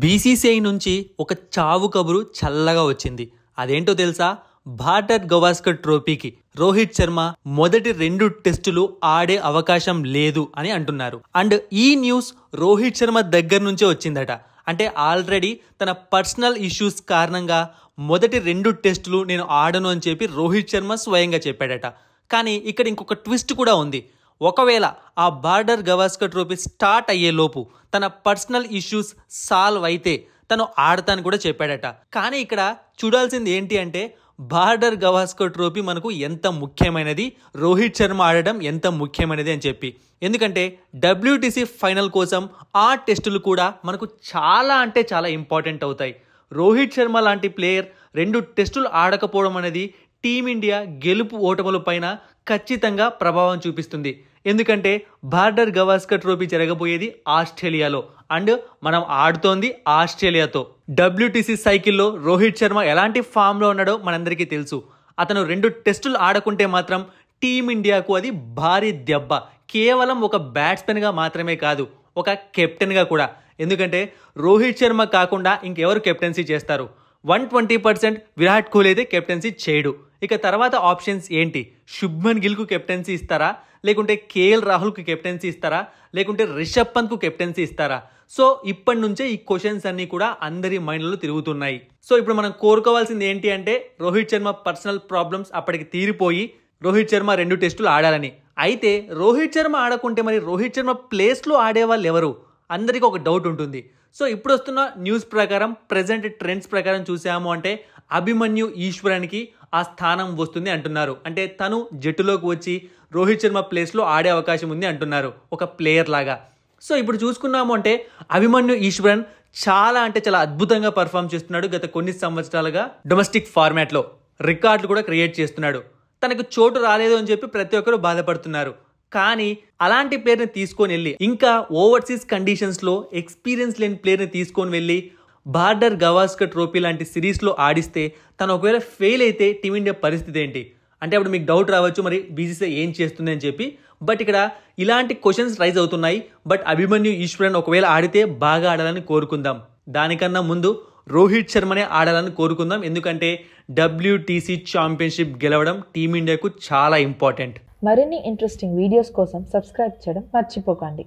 BCCI నుంచి ఒక చావు కబురు చల్లగా వచ్చింది అదేంటో తెలుసా భారత గవాస్కర్ ట్రోఫీకి రోహిత్ శర్మ మొదటి రెండు టెస్టులు ఆడే అవకాశం లేదు అని అంటున్నారు అండ్ ఈ న్యూస్ రోహిత్ శర్మ దగ్గర నుంచే వచ్చిందట అంటే ఆల్రెడీ తన పర్సనల్ ఇష్యూస్ కారణంగా మొదటి రెండు టెస్టులు నేను ఆడను అని చెప్పి రోహిత్ శర్మ స్వయంగా చెప్పాడట కానీ ఇక్కడ ఇంకొక ట్విస్ట్ కూడా ఉంది ఒకవేళ ఆ బార్డర్ గవాస్కర్ ట్రోఫీ స్టార్ట్ అయ్యేలోపు తన పర్సనల్ ఇష్యూస్ సాల్వ్ అయితే తను ఆడతాను కూడా చెప్పాడట కానీ ఇక్కడ చూడాల్సింది ఏంటి అంటే బార్డర్ గవాస్కర్ ట్రోఫీ మనకు ఎంత ముఖ్యమైనది రోహిత్ శర్మ ఆడడం ఎంత ముఖ్యమైనది అని చెప్పి ఎందుకంటే డబ్ల్యూటీసీ ఫైనల్ కోసం ఆ టెస్టులు కూడా మనకు చాలా అంటే చాలా ఇంపార్టెంట్ అవుతాయి రోహిత్ శర్మ లాంటి ప్లేయర్ రెండు టెస్టులు ఆడకపోవడం అనేది టీమిండియా గెలుపు ఓటముల పైన ఖచ్చితంగా ప్రభావం చూపిస్తుంది ఎందుకంటే బార్డర్ గవాస్కర్ ట్రోఫీ జరగబోయేది ఆస్ట్రేలియాలో అండ్ మనం ఆడుతోంది ఆస్ట్రేలియాతో డబ్ల్యూటీసీ సైకిల్లో రోహిత్ శర్మ ఎలాంటి ఫామ్లో ఉన్నాడో మనందరికీ తెలుసు అతను రెండు టెస్టులు ఆడకుంటే మాత్రం టీమిండియాకు అది భారీ దెబ్బ కేవలం ఒక బ్యాట్స్మెన్గా మాత్రమే కాదు ఒక కెప్టెన్గా కూడా ఎందుకంటే రోహిత్ శర్మ కాకుండా ఇంకెవరు కెప్టెన్సీ చేస్తారు one twenty percent Virat Kohli అయితే కెప్టెన్సీ చేయడు ఇక తర్వాత ఆప్షన్స్ ఏంటి శుభ్మన్ గిల్కు కెప్టెన్సీ ఇస్తారా లేకుంటే కేఎల్ రాహుల్కు కెప్టెన్సీ ఇస్తారా లేకుంటే రిషబ్ పంత్కు కెప్టెన్సీ ఇస్తారా సో ఇప్పటి నుంచే ఈ క్వశ్చన్స్ అన్నీ కూడా అందరి మైండ్లో తిరుగుతున్నాయి సో ఇప్పుడు మనం కోరుకోవాల్సింది ఏంటి అంటే రోహిత్ శర్మ పర్సనల్ ప్రాబ్లమ్స్ అప్పటికి తీరిపోయి రోహిత్ శర్మ రెండు టెస్టులు ఆడాలని అయితే రోహిత్ శర్మ ఆడకుంటే మరి రోహిత్ శర్మ ప్లేస్లో ఆడేవాళ్ళు ఎవరు అందరికీ ఒక డౌట్ ఉంటుంది సో ఇప్పుడు వస్తున్న న్యూస్ ప్రకారం ప్రజెంట్ ట్రెండ్స్ ప్రకారం చూసాము అంటే అభిమన్యు ఈశ్వరానికి ఆ స్థానం వస్తుంది అంటున్నారు అంటే తను జట్టులోకి వచ్చి రోహిత్ శర్మ ప్లేస్లో ఆడే అవకాశం ఉంది అంటున్నారు ఒక ప్లేయర్ లాగా సో ఇప్పుడు చూసుకున్నాము అంటే అభిమన్యు ఈశ్వరన్ చాలా అంటే చాలా అద్భుతంగా పర్ఫామ్ చేస్తున్నాడు గత కొన్ని సంవత్సరాలుగా డొమెస్టిక్ ఫార్మాట్లో రికార్డులు కూడా క్రియేట్ చేస్తున్నాడు తనకు చోటు రాలేదు అని చెప్పి ప్రతి ఒక్కరు బాధపడుతున్నారు కానీ అలాంటి ప్లేయర్ని తీసుకొని వెళ్ళి ఇంకా ఓవర్సీస్ కండిషన్స్లో ఎక్స్పీరియన్స్ లేని ప్లేయర్ని తీసుకొని వెళ్ళి బార్డర్ గవాస్కర్ ట్రోఫీ లాంటి సిరీస్లో ఆడిస్తే తను ఒకవేళ ఫెయిల్ అయితే టీమిండియా పరిస్థితి ఏంటి అంటే అప్పుడు మీకు డౌట్ రావచ్చు మరి బీసీసీ ఏం చేస్తుంది అని చెప్పి బట్ ఇక్కడ ఇలాంటి క్వశ్చన్స్ రైజ్ అవుతున్నాయి బట్ అభిమన్యు ఈశ్వరన్ ఒకవేళ ఆడితే బాగా ఆడాలని కోరుకుందాం దానికన్నా ముందు రోహిత్ శర్మనే ఆడాలని కోరుకుందాం ఎందుకంటే డబ్ల్యూటీసీ ఛాంపియన్షిప్ గెలవడం టీమిండియాకు చాలా ఇంపార్టెంట్ మరిన్ని ఇంట్రెస్టింగ్ వీడియోస్ కోసం సబ్స్క్రైబ్ చేయడం మర్చిపోకండి